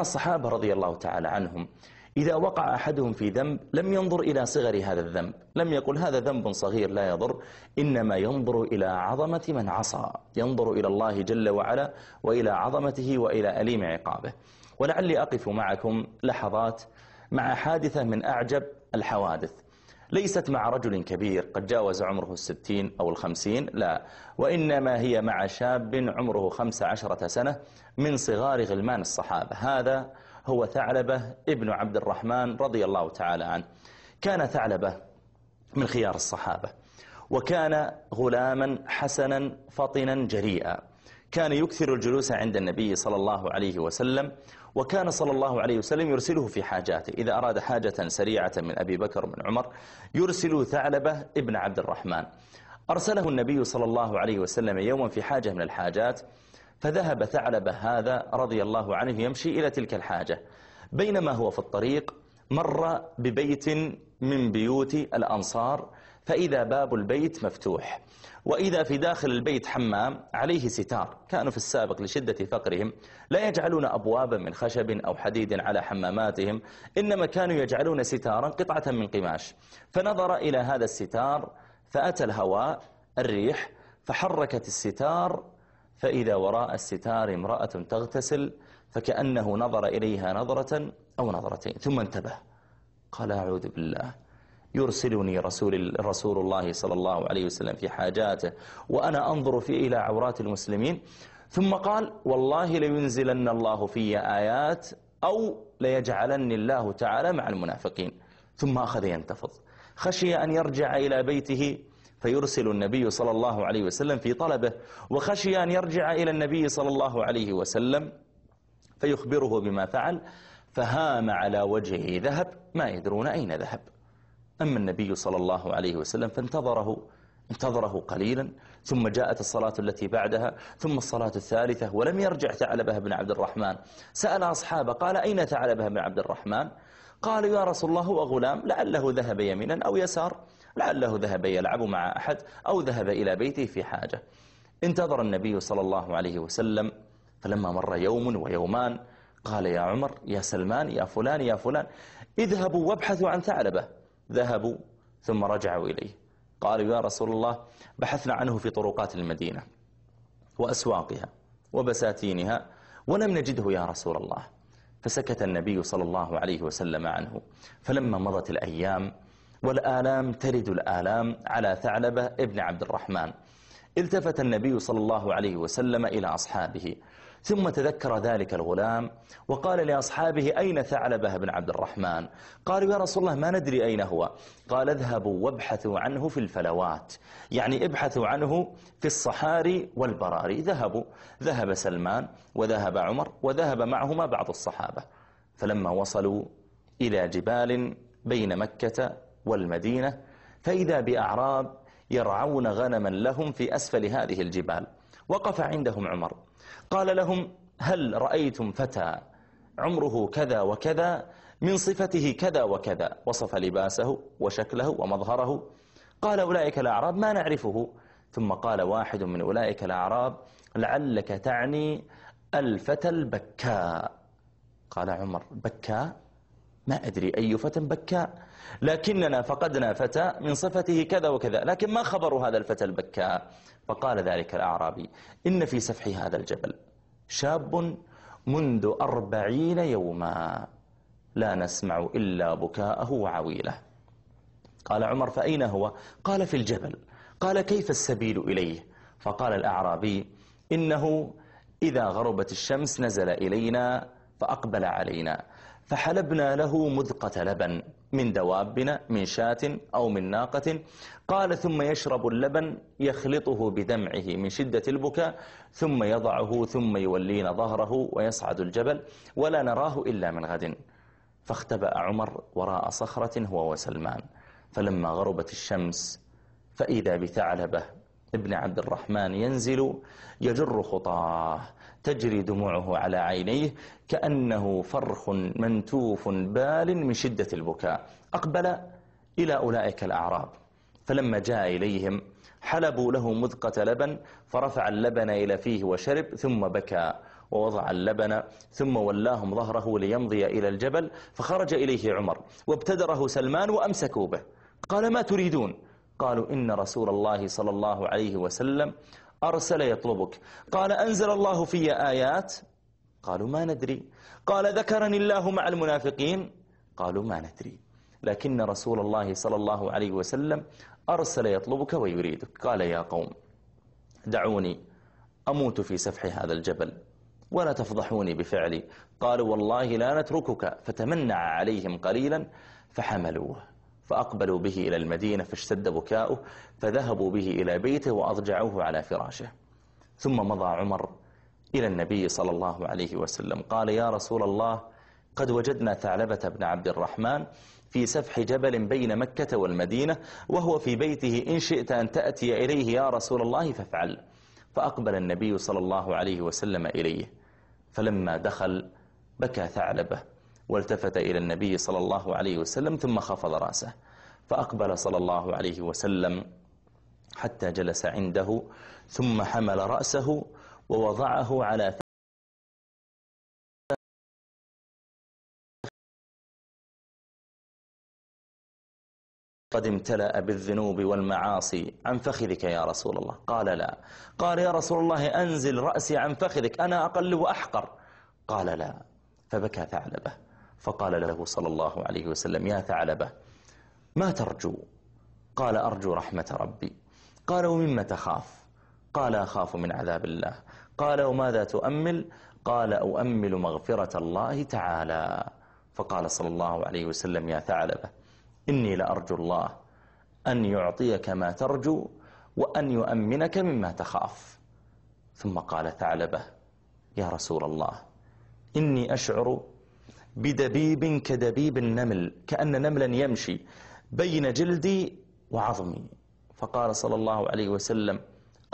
الصحابة رضي الله تعالى عنهم إذا وقع أحدهم في ذنب لم ينظر إلى صغر هذا الذنب لم يقل هذا ذنب صغير لا يضر إنما ينظر إلى عظمة من عصى ينظر إلى الله جل وعلا وإلى عظمته وإلى أليم عقابه ولعلي أقف معكم لحظات مع حادثة من أعجب الحوادث ليست مع رجل كبير قد جاوز عمره الستين أو الخمسين لا وإنما هي مع شاب عمره خمس عشرة سنة من صغار غلمان الصحابة هذا هو ثعلبة ابن عبد الرحمن رضي الله تعالى عنه كان ثعلبة من خيار الصحابة وكان غلاما حسنا فطنا جريئا كان يكثر الجلوس عند النبي صلى الله عليه وسلم وكان صلى الله عليه وسلم يرسله في حاجاته إذا أراد حاجة سريعة من أبي بكر من عمر يرسل ثعلبة ابن عبد الرحمن أرسله النبي صلى الله عليه وسلم يوما في حاجة من الحاجات فذهب ثعلبة هذا رضي الله عنه يمشي إلى تلك الحاجة بينما هو في الطريق مر ببيت من بيوت الأنصار فإذا باب البيت مفتوح وإذا في داخل البيت حمام عليه ستار كانوا في السابق لشدة فقرهم لا يجعلون أبوابا من خشب أو حديد على حماماتهم إنما كانوا يجعلون ستارا قطعة من قماش فنظر إلى هذا الستار فأتى الهواء الريح فحركت الستار فإذا وراء الستار امرأة تغتسل فكأنه نظر إليها نظرة أو نظرتين ثم انتبه قال أعوذ بالله يرسلني رسول رسول الله صلى الله عليه وسلم في حاجاته وأنا أنظر في إلى عورات المسلمين ثم قال والله لينزلن الله في آيات أو ليجعلني الله تعالى مع المنافقين ثم أخذ ينتفض خشي أن يرجع إلى بيته فيرسل النبي صلى الله عليه وسلم في طلبه وخشي أن يرجع إلى النبي صلى الله عليه وسلم فيخبره بما فعل فهام على وجهه ذهب ما يدرون أين ذهب أما النبي صلى الله عليه وسلم فانتظره انتظره قليلا ثم جاءت الصلاة التي بعدها ثم الصلاة الثالثة ولم يرجع ثعلبة بن عبد الرحمن سأل أصحابه قال أين ثعلبة بن عبد الرحمن قالوا يا رسول الله هو غلام لعله ذهب يمينا أو يسار لعله ذهب يلعب مع أحد أو ذهب إلى بيته في حاجة انتظر النبي صلى الله عليه وسلم فلما مر يوم ويومان قال يا عمر يا سلمان يا فلان يا فلان اذهبوا وابحثوا عن ثعلبة ذهبوا ثم رجعوا إليه قالوا يا رسول الله بحثنا عنه في طرقات المدينة وأسواقها وبساتينها ولم نجده يا رسول الله فسكت النبي صلى الله عليه وسلم عنه فلما مضت الأيام والآلام ترد الآلام على ثعلبة ابن عبد الرحمن التفت النبي صلى الله عليه وسلم إلى أصحابه ثم تذكر ذلك الغلام وقال لأصحابه أين ثعلبه بن عبد الرحمن قالوا يا رسول الله ما ندري أين هو قال اذهبوا وابحثوا عنه في الفلوات يعني ابحثوا عنه في الصحاري والبراري ذهبوا ذهب سلمان وذهب عمر وذهب معهما بعض الصحابة فلما وصلوا إلى جبال بين مكة والمدينة فإذا بأعراب يرعون غنما لهم في أسفل هذه الجبال وقف عندهم عمر قال لهم هل رأيتم فتى عمره كذا وكذا من صفته كذا وكذا وصف لباسه وشكله ومظهره قال أولئك الأعراب ما نعرفه ثم قال واحد من أولئك الأعراب لعلك تعني الفتى البكاء قال عمر بكاء ما أدري أي فتى بكاء لكننا فقدنا فتى من صفته كذا وكذا لكن ما خبر هذا الفتى البكاء فقال ذلك الأعرابي إن في سفح هذا الجبل شاب منذ أربعين يوما لا نسمع إلا بكاءه وعويله قال عمر فأين هو؟ قال في الجبل قال كيف السبيل إليه؟ فقال الأعرابي إنه إذا غربت الشمس نزل إلينا فأقبل علينا فحلبنا له مذقة لبن من دوابنا من شاة أو من ناقة قال ثم يشرب اللبن يخلطه بدمعه من شدة البكاء ثم يضعه ثم يولين ظهره ويصعد الجبل ولا نراه إلا من غد فاختبأ عمر وراء صخرة هو وسلمان فلما غربت الشمس فإذا بثعلبة ابن عبد الرحمن ينزل يجر خطاه تجري دموعه على عينيه كأنه فرخ منتوف بال من شدة البكاء أقبل إلى أولئك الأعراب فلما جاء إليهم حلبوا له مذقة لبن فرفع اللبن إلى فيه وشرب ثم بكى ووضع اللبن ثم ولاهم ظهره ليمضي إلى الجبل فخرج إليه عمر وابتدره سلمان وأمسكوا به قال ما تريدون قالوا إن رسول الله صلى الله عليه وسلم أرسل يطلبك قال أنزل الله في آيات قالوا ما ندري قال ذكرني الله مع المنافقين قالوا ما ندري لكن رسول الله صلى الله عليه وسلم أرسل يطلبك ويريدك قال يا قوم دعوني أموت في سفح هذا الجبل ولا تفضحوني بفعلي قالوا والله لا نتركك فتمنع عليهم قليلا فحملوه فأقبلوا به إلى المدينة فاشتد بكاؤه فذهبوا به إلى بيته وأضجعوه على فراشه ثم مضى عمر إلى النبي صلى الله عليه وسلم قال يا رسول الله قد وجدنا ثعلبة بن عبد الرحمن في سفح جبل بين مكة والمدينة وهو في بيته إن شئت أن تأتي إليه يا رسول الله فافعل فأقبل النبي صلى الله عليه وسلم إليه فلما دخل بكى ثعلبه والتفت إلى النبي صلى الله عليه وسلم ثم خفض رأسه فأقبل صلى الله عليه وسلم حتى جلس عنده ثم حمل رأسه ووضعه على قد امتلأ بالذنوب والمعاصي عن فخذك يا رسول الله قال لا قال يا رسول الله أنزل رأسي عن فخذك أنا أقل وأحقر قال لا فبكى ثعلبه فقال له صلى الله عليه وسلم يا ثعلبة ما ترجو قال أرجو رحمة ربي قال ومما تخاف قال أخاف من عذاب الله قال وماذا تؤمل قال أؤمل مغفرة الله تعالى فقال صلى الله عليه وسلم يا ثعلبة إني لأرجو الله أن يعطيك ما ترجو وأن يؤمنك مما تخاف ثم قال ثعلبة يا رسول الله إني أشعر بدبيب كدبيب النمل كأن نملا يمشي بين جلدي وعظمي فقال صلى الله عليه وسلم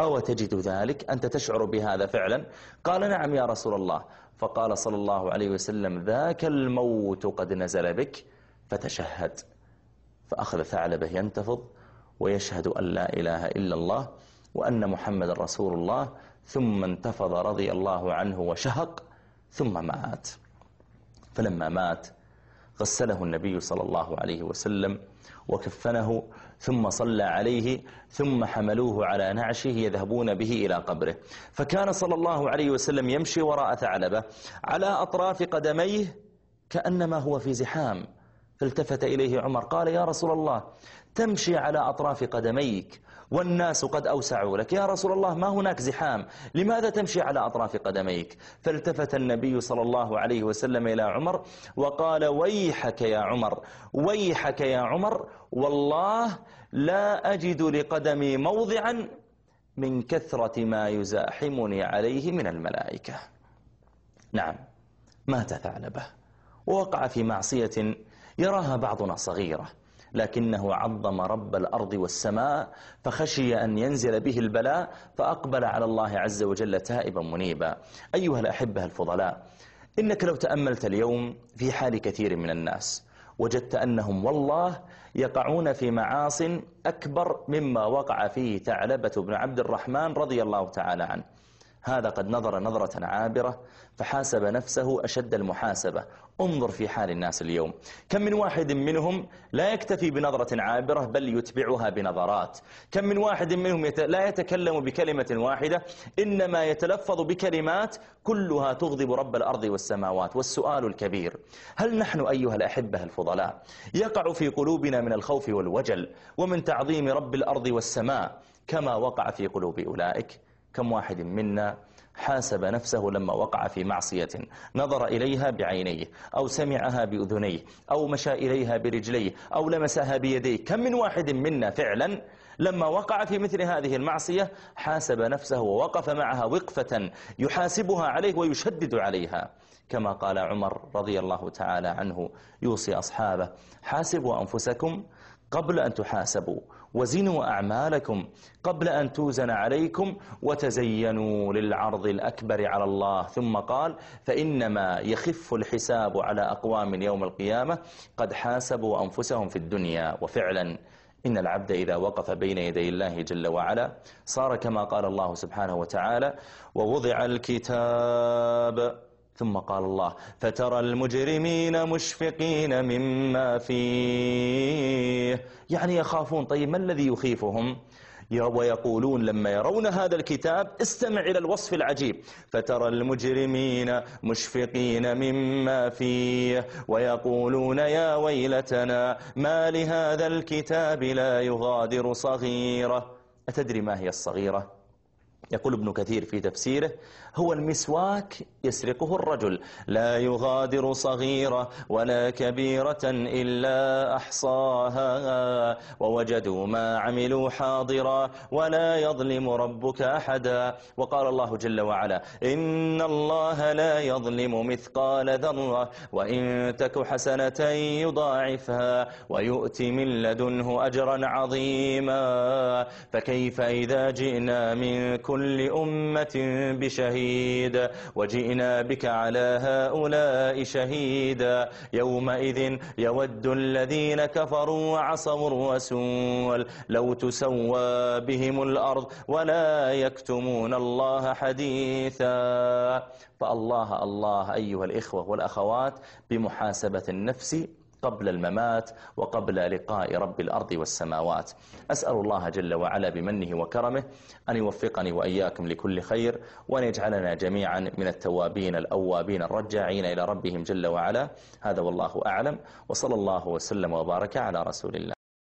أو تجد ذلك أنت تشعر بهذا فعلا قال نعم يا رسول الله فقال صلى الله عليه وسلم ذاك الموت قد نزل بك فتشهد فأخذ ثعلبه ينتفض ويشهد أن لا إله إلا الله وأن محمد رسول الله ثم انتفض رضي الله عنه وشهق ثم مات فلما مات غسله النبي صلى الله عليه وسلم وكفنه ثم صلى عليه ثم حملوه على نعشه يذهبون به إلى قبره فكان صلى الله عليه وسلم يمشي وراء ثعلبة على أطراف قدميه كأنما هو في زحام فالتفت إليه عمر قال يا رسول الله تمشي على أطراف قدميك والناس قد أوسعوا لك يا رسول الله ما هناك زحام لماذا تمشي على أطراف قدميك فالتفت النبي صلى الله عليه وسلم إلى عمر وقال ويحك يا عمر ويحك يا عمر والله لا أجد لقدمي موضعا من كثرة ما يزاحمني عليه من الملائكة نعم مات ثعلبه ووقع في معصية يراها بعضنا صغيرة لكنه عظم رب الأرض والسماء فخشي أن ينزل به البلاء فأقبل على الله عز وجل تائبا منيبا أيها الأحبة الفضلاء إنك لو تأملت اليوم في حال كثير من الناس وجدت أنهم والله يقعون في معاص أكبر مما وقع فيه ثعلبة بن عبد الرحمن رضي الله تعالى عنه هذا قد نظر نظرة عابرة فحاسب نفسه أشد المحاسبة انظر في حال الناس اليوم كم من واحد منهم لا يكتفي بنظرة عابرة بل يتبعها بنظرات كم من واحد منهم يت... لا يتكلم بكلمة واحدة إنما يتلفظ بكلمات كلها تغضب رب الأرض والسماوات والسؤال الكبير هل نحن أيها الأحبة الفضلاء يقع في قلوبنا من الخوف والوجل ومن تعظيم رب الأرض والسماء كما وقع في قلوب أولئك كم واحد منا حاسب نفسه لما وقع في معصية نظر إليها بعينيه أو سمعها بأذنيه أو مشى إليها برجليه أو لمسها بيديه كم من واحد منا فعلا لما وقع في مثل هذه المعصية حاسب نفسه ووقف معها وقفة يحاسبها عليه ويشدد عليها كما قال عمر رضي الله تعالى عنه يوصي أصحابه حاسبوا أنفسكم قبل أن تحاسبوا وزنوا أعمالكم قبل أن توزن عليكم وتزينوا للعرض الأكبر على الله ثم قال فإنما يخف الحساب على أقوام يوم القيامة قد حاسبوا أنفسهم في الدنيا وفعلا إن العبد إذا وقف بين يدي الله جل وعلا صار كما قال الله سبحانه وتعالى ووضع الكتاب ثم قال الله فترى المجرمين مشفقين مما فيه يعني يخافون طيب ما الذي يخيفهم ويقولون لما يرون هذا الكتاب استمع إلى الوصف العجيب فترى المجرمين مشفقين مما فيه ويقولون يا ويلتنا ما لهذا الكتاب لا يغادر صغيرة أتدري ما هي الصغيرة؟ يقول ابن كثير في تفسيره هو المسواك يسرقه الرجل لا يغادر صغيرة ولا كبيرة إلا أحصاها ووجدوا ما عملوا حاضرا ولا يظلم ربك أحدا وقال الله جل وعلا إن الله لا يظلم مثقال ذرة وإن تك حسنة يضاعفها ويؤتي من لدنه أجرا عظيما فكيف إذا جئنا من كل أمة بشهيد شهيد وجئنا بك على هؤلاء شهيدا يومئذ يود الذين كفروا وعصوا الرسول لو تسوى بهم الأرض ولا يكتمون الله حديثا فالله الله أيها الإخوة والأخوات بمحاسبة النفس قبل الممات وقبل لقاء رب الأرض والسماوات أسأل الله جل وعلا بمنه وكرمه أن يوفقني وإياكم لكل خير وأن يجعلنا جميعا من التوابين الأوابين الرجاعين إلى ربهم جل وعلا هذا والله أعلم وصلى الله وسلم وبارك على رسول الله